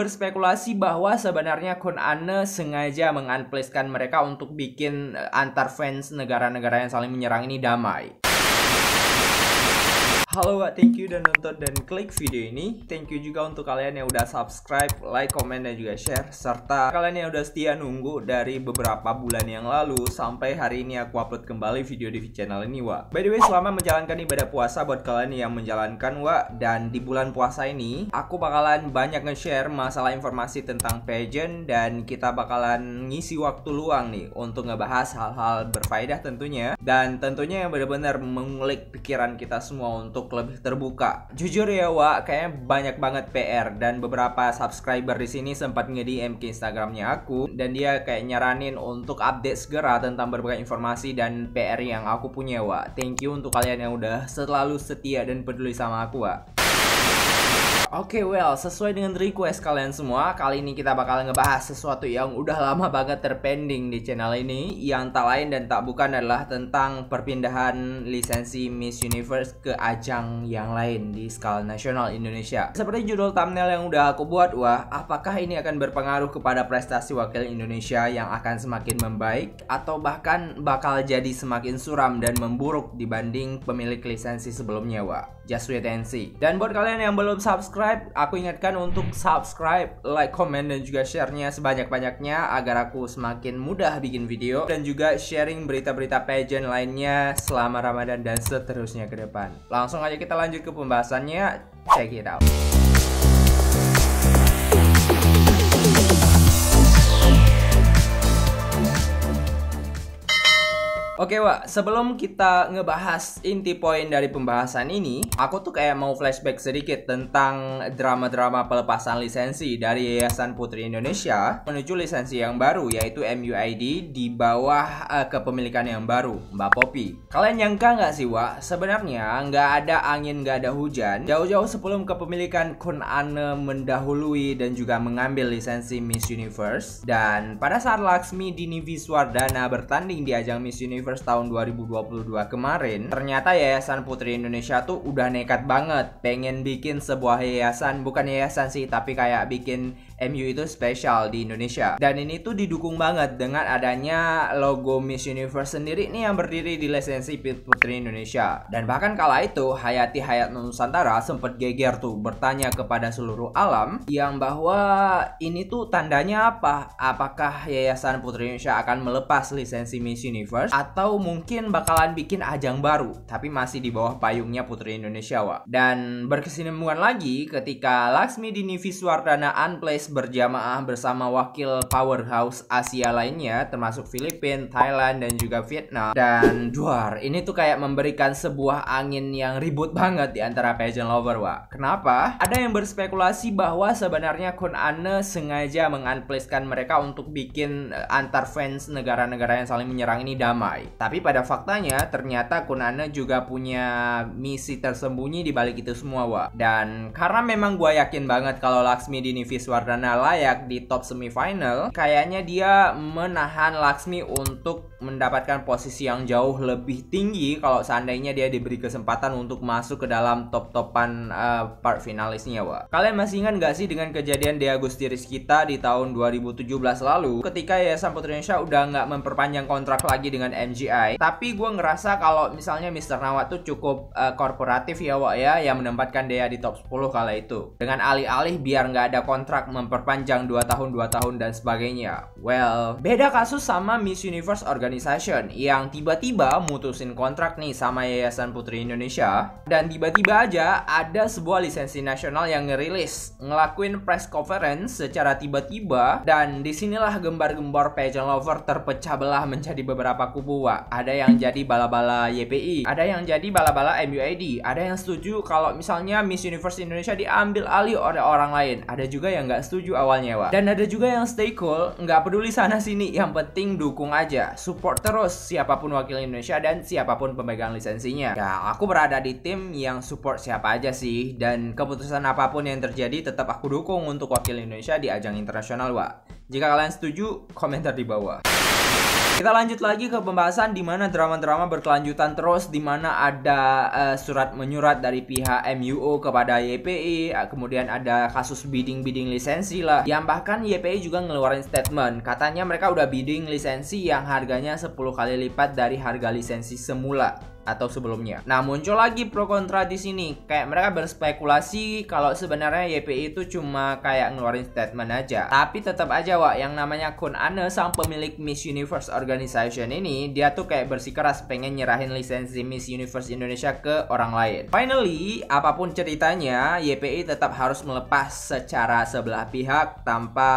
berspekulasi bahwa sebenarnya Kun Anne sengaja menganpleskan mereka untuk bikin eh, antar fans negara-negara yang saling menyerang ini damai. Halo Wak, thank you udah nonton dan klik video ini. Thank you juga untuk kalian yang udah subscribe, like, komen, dan juga share. Serta kalian yang udah setia nunggu dari beberapa bulan yang lalu sampai hari ini aku upload kembali video di channel ini Wak. By the way, selama menjalankan ibadah puasa buat kalian yang menjalankan Wak, dan di bulan puasa ini, aku bakalan banyak nge-share masalah informasi tentang pageant dan kita bakalan ngisi waktu luang nih untuk ngebahas hal-hal berfaedah tentunya. Dan tentunya yang benar-benar mengulik pikiran kita semua untuk untuk lebih terbuka. Jujur ya Wak, kayaknya banyak banget PR dan beberapa subscriber di sini sempat nge-DM ke Instagramnya aku dan dia kayak nyaranin untuk update segera tentang berbagai informasi dan PR yang aku punya Wak. Thank you untuk kalian yang udah selalu setia dan peduli sama aku Wak. Oke, okay, well, sesuai dengan request kalian semua, kali ini kita bakal ngebahas sesuatu yang udah lama banget terpending di channel ini, yang tak lain dan tak bukan adalah tentang perpindahan lisensi Miss Universe ke ajang yang lain di skala nasional Indonesia. Seperti judul thumbnail yang udah aku buat, wah, apakah ini akan berpengaruh kepada prestasi wakil Indonesia yang akan semakin membaik atau bahkan bakal jadi semakin suram dan memburuk dibanding pemilik lisensi sebelumnya, wah? Just Wait and See. Dan buat kalian yang belum subscribe, aku ingatkan untuk subscribe, like, comment, dan juga sharenya sebanyak-banyaknya agar aku semakin mudah bikin video dan juga sharing berita-berita pageant lainnya selama Ramadan dan seterusnya ke depan. Langsung aja kita lanjut ke pembahasannya, check it out. Oke Wak, sebelum kita ngebahas inti poin dari pembahasan ini, aku tuh kayak mau flashback sedikit tentang drama-drama pelepasan lisensi dari Yayasan Putri Indonesia menuju lisensi yang baru yaitu MUID di bawah uh, kepemilikan yang baru, Mbak Popi. Kalian nyangka nggak sih Wak, sebenarnya nggak ada angin nggak ada hujan, jauh-jauh sebelum kepemilikan Kun Ane mendahului dan juga mengambil lisensi Miss Universe, dan pada saat Laksmi Dini Viswardana bertanding di ajang Miss Universe Universe tahun 2022 kemarin, ternyata Yayasan Putri Indonesia tuh udah nekat banget pengen bikin sebuah yayasan, bukan yayasan sih, tapi kayak bikin MU itu spesial di Indonesia. Dan ini tuh didukung banget dengan adanya logo Miss Universe sendiri nih yang berdiri di lisensi Putri Indonesia. Dan bahkan kala itu Hayati Hayat Nusantara sempat geger tuh bertanya kepada seluruh alam yang bahwa ini tuh tandanya apa? Apakah Yayasan Putri Indonesia akan melepas lisensi Miss Universe atau mungkin bakalan bikin ajang baru tapi masih di bawah payungnya Putri Indonesia, Wak. Dan berkesinambungan lagi ketika Laksmi Dini Viswardana unplaced berjamaah bersama wakil powerhouse Asia lainnya termasuk Filipina, Thailand dan juga Vietnam dan duar ini tuh kayak memberikan sebuah angin yang ribut banget di antara pageant lover wa. Kenapa? Ada yang berspekulasi bahwa sebenarnya Kun Anne sengaja mengunplacekan mereka untuk bikin eh, antar fans negara-negara yang saling menyerang ini damai. Tapi pada faktanya ternyata Kun Anne juga punya misi tersembunyi di balik itu semua wa. Dan karena memang gue yakin banget kalau Laksmi Dini Viswardana Lana layak di top semifinal, kayaknya dia menahan Laksmi untuk mendapatkan posisi yang jauh lebih tinggi kalau seandainya dia diberi kesempatan untuk masuk ke dalam top-topan uh, part finalisnya, Wak. Kalian masih ingat nggak sih dengan kejadian Deagusti kita di tahun 2017 lalu ketika Yayasan Putri Indonesia udah nggak memperpanjang kontrak lagi dengan MGI, tapi gue ngerasa kalau misalnya Mr. Nawat tuh cukup uh, korporatif ya, Wak ya, yang menempatkan dia di top 10 kala itu. Dengan alih-alih biar nggak ada kontrak memperpanjang 2 tahun 2 tahun dan sebagainya Well, beda kasus sama Miss Universe Organization yang tiba-tiba mutusin kontrak nih sama Yayasan Putri Indonesia dan tiba-tiba aja ada sebuah lisensi nasional yang ngerilis ngelakuin press conference secara tiba-tiba dan disinilah gembar-gembor pageant lover terpecah belah menjadi beberapa kubu wa. Ada yang jadi bala-bala YPI, ada yang jadi bala-bala MUID, ada yang setuju kalau misalnya Miss Universe Indonesia diambil alih oleh orang lain, ada juga yang nggak setuju awalnya wa Dan ada juga yang stay cool, nggak peduli sana sini, yang penting dukung aja. Support terus siapapun wakil Indonesia dan siapapun pemegang lisensinya. Ya, aku berada di tim yang support siapa aja sih dan keputusan apapun yang terjadi tetap aku dukung untuk wakil Indonesia di ajang internasional, Wak. Jika kalian setuju, komentar di bawah. Kita lanjut lagi ke pembahasan di mana drama-drama berkelanjutan terus di mana ada uh, eh, surat menyurat dari pihak MUO kepada YPI, uh, eh, kemudian ada kasus bidding-bidding lisensi lah. Yang bahkan YPI juga ngeluarin statement, katanya mereka udah bidding lisensi yang harganya 10 kali lipat dari harga lisensi semula atau sebelumnya. Nah, muncul lagi pro kontra di sini. Kayak mereka berspekulasi kalau sebenarnya YPI itu cuma kayak ngeluarin statement aja. Tapi tetap aja Wak, yang namanya Kun Ane sang pemilik Miss Universe Organization ini, dia tuh kayak bersikeras pengen nyerahin lisensi Miss Universe Indonesia ke orang lain. Finally, apapun ceritanya, YPI tetap harus melepas secara sebelah pihak tanpa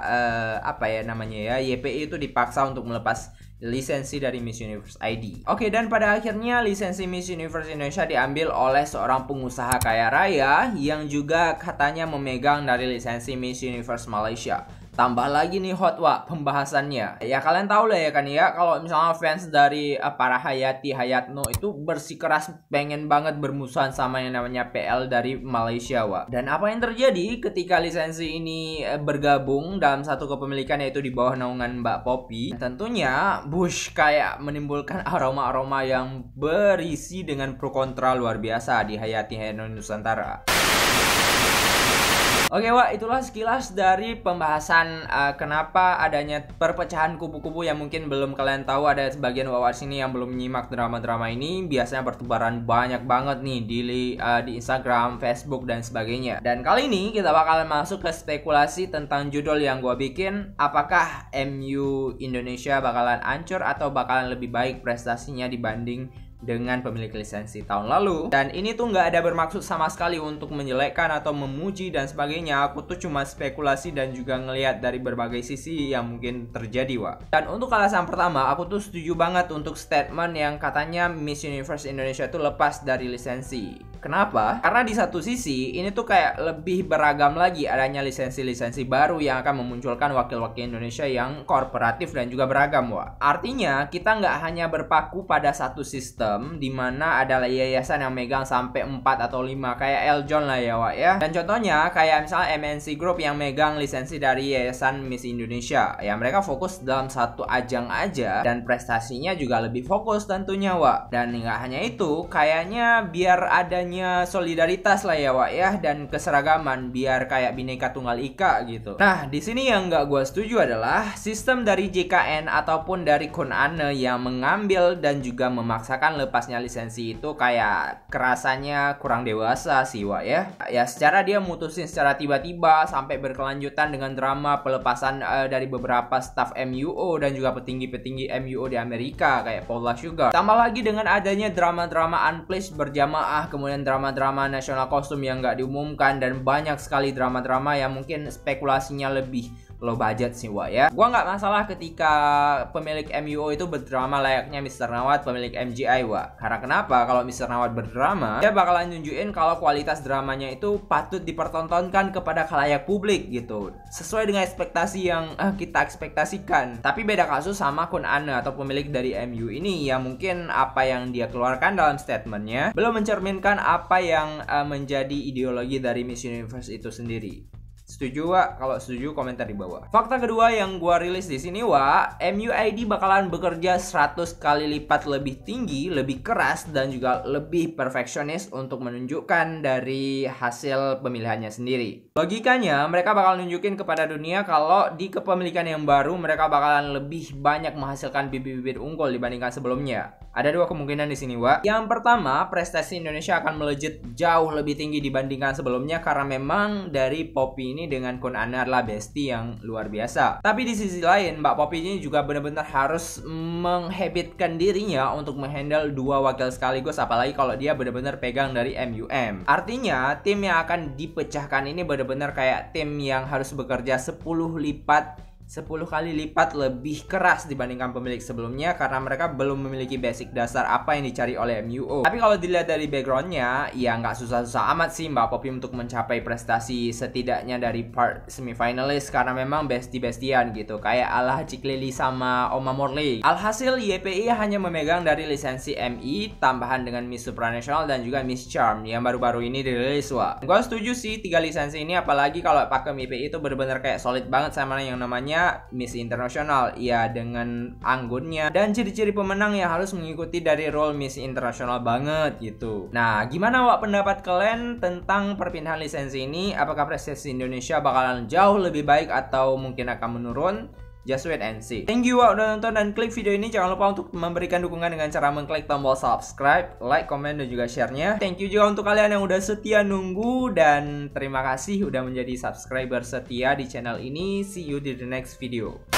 uh, apa ya namanya ya, YPI itu dipaksa untuk melepas lisensi dari Miss Universe ID. Oke, dan pada akhirnya lisensi Miss Universe Indonesia diambil oleh seorang pengusaha kaya raya yang juga katanya memegang dari lisensi Miss Universe Malaysia tambah lagi nih hot wa pembahasannya ya kalian tahu lah ya kan ya kalau misalnya fans dari uh, para Hayati Hayatno itu bersikeras pengen banget bermusuhan sama yang namanya PL dari Malaysia wa dan apa yang terjadi ketika lisensi ini eh, bergabung dalam satu kepemilikan yaitu di bawah naungan Mbak Poppy tentunya Bush kayak menimbulkan aroma-aroma yang berisi dengan pro kontra luar biasa di Hayati Hayatno Nusantara Oke Wak, itulah sekilas dari pembahasan uh, kenapa adanya perpecahan kupu-kupu yang mungkin belum kalian tahu ada sebagian wawas sini yang belum menyimak drama-drama ini biasanya bertebaran banyak banget nih di uh, di Instagram, Facebook dan sebagainya. Dan kali ini kita bakalan masuk ke spekulasi tentang judul yang gue bikin apakah MU Indonesia bakalan ancur atau bakalan lebih baik prestasinya dibanding dengan pemilik lisensi tahun lalu dan ini tuh nggak ada bermaksud sama sekali untuk menjelekkan atau memuji dan sebagainya aku tuh cuma spekulasi dan juga ngelihat dari berbagai sisi yang mungkin terjadi wa dan untuk alasan pertama aku tuh setuju banget untuk statement yang katanya Miss Universe Indonesia tuh lepas dari lisensi Kenapa? Karena di satu sisi ini tuh kayak lebih beragam lagi adanya lisensi-lisensi baru yang akan memunculkan wakil-wakil Indonesia yang korporatif dan juga beragam, wah. Artinya kita nggak hanya berpaku pada satu sistem di mana ada yayasan yang megang sampai 4 atau 5 kayak Eljon lah ya, wa ya. Dan contohnya kayak misalnya MNC Group yang megang lisensi dari Yayasan Miss Indonesia. Ya mereka fokus dalam satu ajang aja dan prestasinya juga lebih fokus tentunya, wah. Dan nggak hanya itu, kayaknya biar ada adanya solidaritas lah ya Wak ya dan keseragaman biar kayak bineka tunggal ika gitu. Nah, di sini yang nggak gue setuju adalah sistem dari JKN ataupun dari Konane yang mengambil dan juga memaksakan lepasnya lisensi itu kayak kerasanya kurang dewasa sih Wak ya. Ya secara dia mutusin secara tiba-tiba sampai berkelanjutan dengan drama pelepasan uh, dari beberapa staff MUO dan juga petinggi-petinggi MUO di Amerika kayak Paula Sugar. Tambah lagi dengan adanya drama-drama unplaced berjamaah kemudian dan drama-drama nasional kostum yang nggak diumumkan dan banyak sekali drama-drama yang mungkin spekulasinya lebih low budget sih Wak ya Gua nggak masalah ketika pemilik MUO itu berdrama layaknya Mr. Nawat pemilik MGI wah Karena kenapa kalau Mr. Nawat berdrama Dia bakalan nunjukin kalau kualitas dramanya itu patut dipertontonkan kepada kalayak publik gitu Sesuai dengan ekspektasi yang eh, kita ekspektasikan Tapi beda kasus sama Kun Anna atau pemilik dari MU ini yang mungkin apa yang dia keluarkan dalam statementnya Belum mencerminkan apa yang eh, menjadi ideologi dari Miss Universe itu sendiri Setuju wa Kalau setuju komentar di bawah. Fakta kedua yang gua rilis di sini wa MUID bakalan bekerja 100 kali lipat lebih tinggi, lebih keras dan juga lebih perfeksionis untuk menunjukkan dari hasil pemilihannya sendiri. Logikanya mereka bakal nunjukin kepada dunia kalau di kepemilikan yang baru mereka bakalan lebih banyak menghasilkan bibit-bibit unggul dibandingkan sebelumnya. Ada dua kemungkinan di sini, Wak. Yang pertama, prestasi Indonesia akan melejit jauh lebih tinggi dibandingkan sebelumnya karena memang dari Poppy ini dengan Kun Anar lah bestie yang luar biasa. Tapi di sisi lain, Mbak Poppy ini juga benar-benar harus menghabitkan dirinya untuk menghandle dua wakil sekaligus apalagi kalau dia benar-benar pegang dari MUM. Artinya, tim yang akan dipecahkan ini benar-benar kayak tim yang harus bekerja 10 lipat 10 kali lipat lebih keras dibandingkan pemilik sebelumnya karena mereka belum memiliki basic dasar apa yang dicari oleh MUO. Tapi kalau dilihat dari backgroundnya, ya nggak susah-susah amat sih Mbak Poppy untuk mencapai prestasi setidaknya dari part semifinalist karena memang besti-bestian gitu, kayak Al Haji sama Oma Morley. Alhasil YPI hanya memegang dari lisensi MI tambahan dengan Miss Supranational dan juga Miss Charm yang baru-baru ini dirilis wah. Gue setuju sih tiga lisensi ini apalagi kalau pakai YPI itu bener-bener kayak solid banget sama yang namanya misalnya Miss Internasional ya dengan anggunnya dan ciri-ciri pemenang yang harus mengikuti dari role Miss Internasional banget gitu nah gimana wak pendapat kalian tentang perpindahan lisensi ini apakah prestasi Indonesia bakalan jauh lebih baik atau mungkin akan menurun Just wait and see. Thank you udah nonton dan klik video ini. Jangan lupa untuk memberikan dukungan dengan cara mengklik tombol subscribe, like, komen, dan juga share-nya. Thank you juga untuk kalian yang udah setia nunggu. Dan terima kasih udah menjadi subscriber setia di channel ini. See you di the next video.